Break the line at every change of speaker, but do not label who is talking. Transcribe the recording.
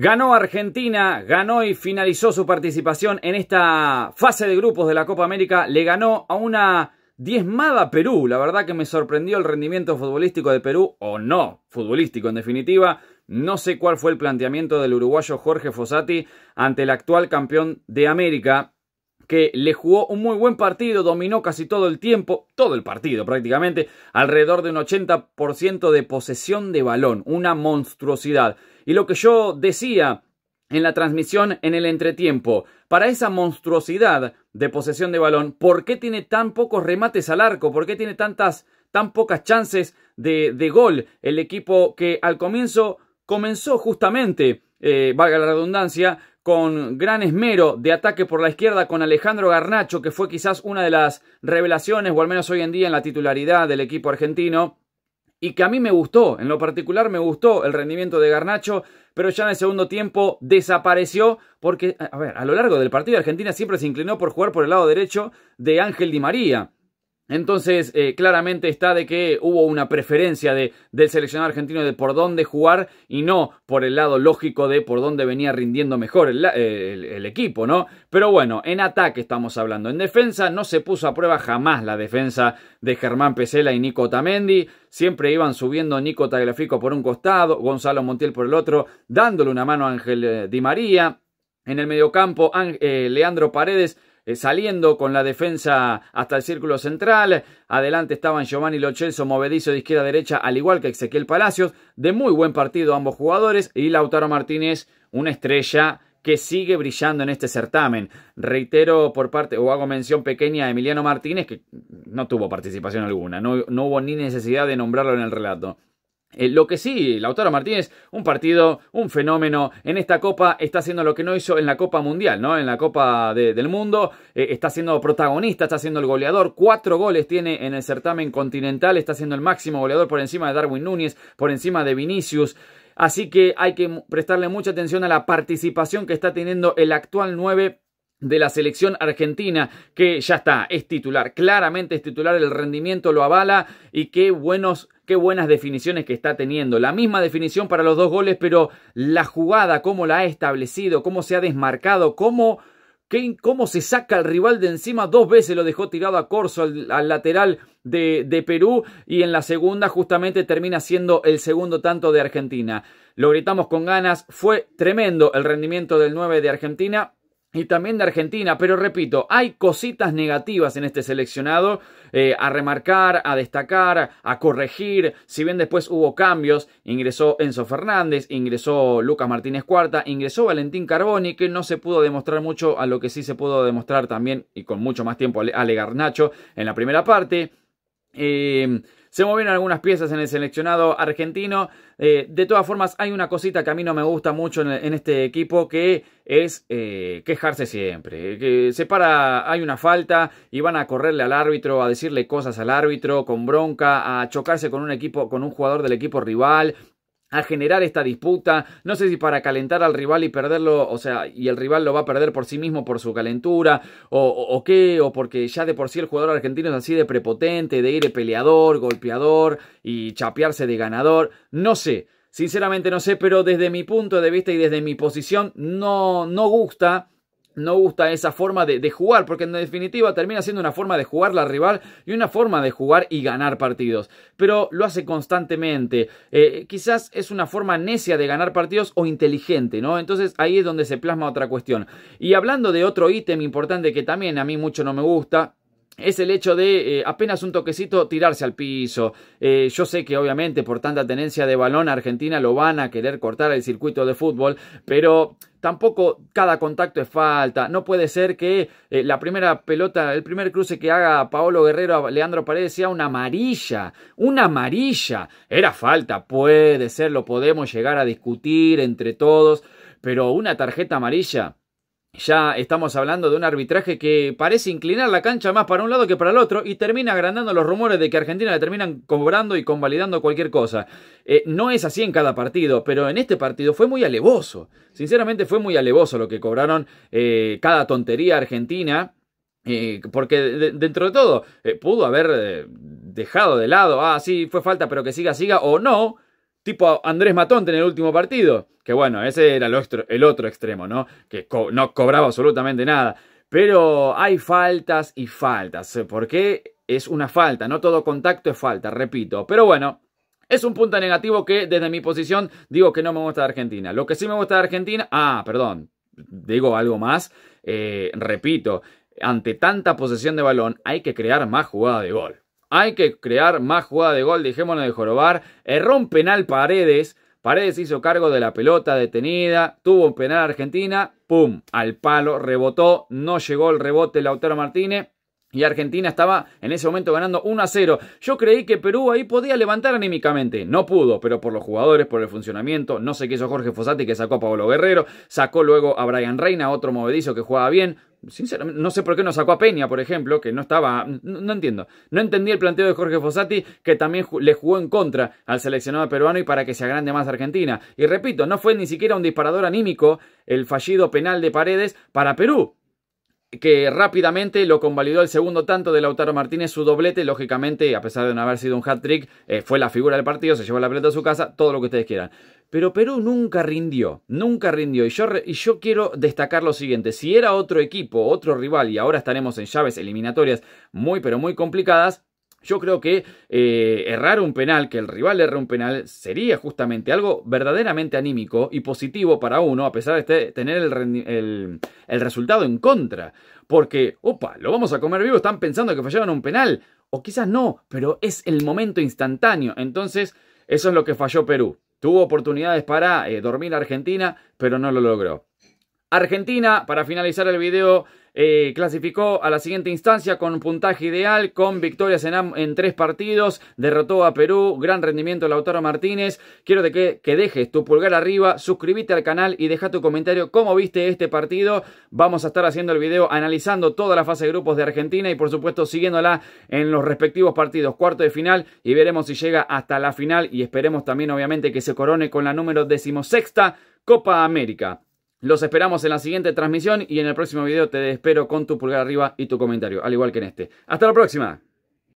Ganó Argentina, ganó y finalizó su participación en esta fase de grupos de la Copa América. Le ganó a una diezmada Perú. La verdad que me sorprendió el rendimiento futbolístico de Perú, o no, futbolístico en definitiva. No sé cuál fue el planteamiento del uruguayo Jorge Fossati ante el actual campeón de América que le jugó un muy buen partido, dominó casi todo el tiempo, todo el partido prácticamente, alrededor de un 80% de posesión de balón, una monstruosidad. Y lo que yo decía en la transmisión en el entretiempo, para esa monstruosidad de posesión de balón, ¿por qué tiene tan pocos remates al arco? ¿Por qué tiene tantas, tan pocas chances de, de gol el equipo que al comienzo comenzó justamente, eh, valga la redundancia, con gran esmero de ataque por la izquierda con Alejandro Garnacho, que fue quizás una de las revelaciones, o al menos hoy en día en la titularidad del equipo argentino, y que a mí me gustó, en lo particular me gustó el rendimiento de Garnacho, pero ya en el segundo tiempo desapareció porque, a ver, a lo largo del partido Argentina siempre se inclinó por jugar por el lado derecho de Ángel Di María. Entonces, eh, claramente está de que hubo una preferencia de, del seleccionado argentino de por dónde jugar y no por el lado lógico de por dónde venía rindiendo mejor el, equipo, ¿no? Pero bueno, en ataque estamos hablando. En defensa no se puso a prueba jamás la defensa de Germán Pesela y Nico Tamendi. Siempre iban subiendo Nico Tagliafico por un costado, Gonzalo Montiel por el otro, dándole una mano a Ángel eh, Di María. En el mediocampo, eh, Leandro Paredes eh, saliendo con la defensa hasta el círculo central. Adelante estaban Giovanni Lochelso, movedizo de izquierda a derecha, al igual que Ezequiel Palacios. De muy buen partido ambos jugadores. Y Lautaro Martínez, una estrella que sigue brillando en este certamen. Reitero por parte, o hago mención pequeña a Emiliano Martínez, que no tuvo participación alguna, no hubo ni necesidad de nombrarlo en el relato. Eh, lo que sí, Lautaro Martínez, un partido, un fenómeno. En esta Copa está haciendo lo que no hizo en la Copa Mundial, ¿no? En la Copa del Mundo. Eh, está siendo protagonista, está siendo el goleador. Cuatro goles tiene en el certamen continental. Está siendo el máximo goleador por encima de Darwin Núñez, por encima de Vinicius. Así que hay que prestarle mucha atención a la participación que está teniendo el actual 9 de la selección argentina, que ya está, es titular, claramente es titular, el rendimiento lo avala y qué buenos qué buenas definiciones que está teniendo. La misma definición para los dos goles, pero la jugada, cómo la ha establecido, cómo se ha desmarcado, cómo, qué, cómo se saca al rival de encima. Dos veces lo dejó tirado a Corso al, lateral de, de, Perú y en la segunda justamente termina siendo el segundo tanto de Argentina. Lo gritamos con ganas, fue tremendo el rendimiento del 9 de Argentina y también de Argentina. Pero repito, hay cositas negativas en este seleccionado eh, a remarcar, a destacar, a corregir. Si bien después hubo cambios, ingresó Enzo Fernández, ingresó Lucas Martínez Cuarta, ingresó Valentín Carboni, que no se pudo demostrar mucho a lo que sí se pudo demostrar también y con mucho más tiempo alegar Nacho en la primera parte. Eh, se movieron algunas piezas en el seleccionado argentino. Eh, de todas formas, hay una cosita que a mí no me gusta mucho en, este equipo que es eh, quejarse siempre. Eh, que se para, hay una falta y van a correrle al árbitro, a decirle cosas al árbitro, con bronca, a chocarse con un equipo, con un jugador del equipo rival, a generar esta disputa, no sé si para calentar al rival y perderlo, o sea, y el rival lo va a perder por sí mismo por su calentura, o, o, qué, o porque ya de por sí el jugador argentino es así de prepotente, de ir de peleador, golpeador y chapearse de ganador, no sé, sinceramente no sé, pero desde mi punto de vista y desde mi posición no, no gusta no gusta esa forma de, jugar, porque en definitiva termina siendo una forma de jugar la rival y una forma de jugar y ganar partidos. Pero lo hace constantemente. Eh, quizás es una forma necia de ganar partidos o inteligente, ¿no? Entonces ahí es donde se plasma otra cuestión. Y hablando de otro ítem importante que también a mí mucho no me gusta, es el hecho de eh, apenas un toquecito tirarse al piso. Eh, yo sé que obviamente por tanta tenencia de balón Argentina lo van a querer cortar el circuito de fútbol, pero tampoco cada contacto es falta. No puede ser que eh, la primera pelota, el primer cruce que haga Paolo Guerrero a Leandro Paredes sea una amarilla. Una amarilla. Era falta, puede ser, lo podemos llegar a discutir entre todos, pero una tarjeta amarilla ya estamos hablando de un arbitraje que parece inclinar la cancha más para un lado que para el otro y termina agrandando los rumores de que Argentina le terminan cobrando y convalidando cualquier cosa. Eh, no es así en cada partido, pero en este partido fue muy alevoso. Sinceramente fue muy alevoso lo que cobraron eh, cada tontería argentina. Eh, porque dentro de todo pudo haber dejado de lado, ah, sí, fue falta, pero que siga, siga, o no, tipo Andrés Matonte en el último partido, que bueno, ese era el otro, extremo, ¿no? Que no cobraba absolutamente nada. Pero hay faltas y faltas, porque es una falta, no todo contacto es falta, repito. Pero bueno, es un punto negativo que desde mi posición digo que no me gusta de Argentina. Lo que sí me gusta de Argentina, ah, perdón, digo algo más, eh, repito, ante tanta posesión de balón hay que crear más jugada de gol. Hay que crear más jugada de gol, dejémonos de jorobar. Erró un penal Paredes. Paredes hizo cargo de la pelota detenida, tuvo un penal Argentina, pum, al palo, rebotó, no llegó el rebote Lautaro Martínez. Y Argentina estaba en ese momento ganando 1 a 0. Yo creí que Perú ahí podía levantar anímicamente. No pudo, pero por los jugadores, por el funcionamiento. No sé qué hizo Jorge Fossati que sacó a Pablo Guerrero. Sacó luego a Brian Reina, otro movedizo que jugaba bien sinceramente, no sé por qué no sacó a Peña, por ejemplo, que no estaba, no, entiendo. No entendí el planteo de Jorge Fossati, que también le jugó en contra al seleccionado peruano y para que se agrande más Argentina. Y repito, no fue ni siquiera un disparador anímico el fallido penal de Paredes para Perú que rápidamente lo convalidó el segundo tanto de Lautaro Martínez, su doblete, lógicamente, a pesar de no haber sido un hat-trick, eh, fue la figura del partido, se llevó la pelota a su casa, todo lo que ustedes quieran. Pero Perú nunca rindió, nunca rindió. Y yo, y yo quiero destacar lo siguiente, si era otro equipo, otro rival, y ahora estaremos en llaves eliminatorias muy pero muy complicadas, yo creo que eh, errar un penal, que el rival erre un penal, sería justamente algo verdaderamente anímico y positivo para uno, a pesar de este, tener el, resultado en contra. Porque, opa, lo vamos a comer vivo, están pensando que fallaron un penal. O quizás no, pero es el momento instantáneo. Entonces, eso es lo que falló Perú. Tuvo oportunidades para eh, dormir Argentina, pero no lo logró. Argentina, para finalizar el video, eh, clasificó a la siguiente instancia con puntaje ideal, con victorias en, tres partidos, derrotó a Perú, gran rendimiento Lautaro Martínez. Quiero que, dejes tu pulgar arriba, suscríbete al canal y deja tu comentario cómo viste este partido. Vamos a estar haciendo el video analizando toda la fase de grupos de Argentina y por supuesto siguiéndola en los respectivos partidos, cuarto de final y veremos si llega hasta la final y esperemos también obviamente que se corone con la número decimosexta Copa América. Los esperamos en la siguiente transmisión y en el próximo video te espero con tu pulgar arriba y tu comentario, al igual que en este. Hasta la próxima.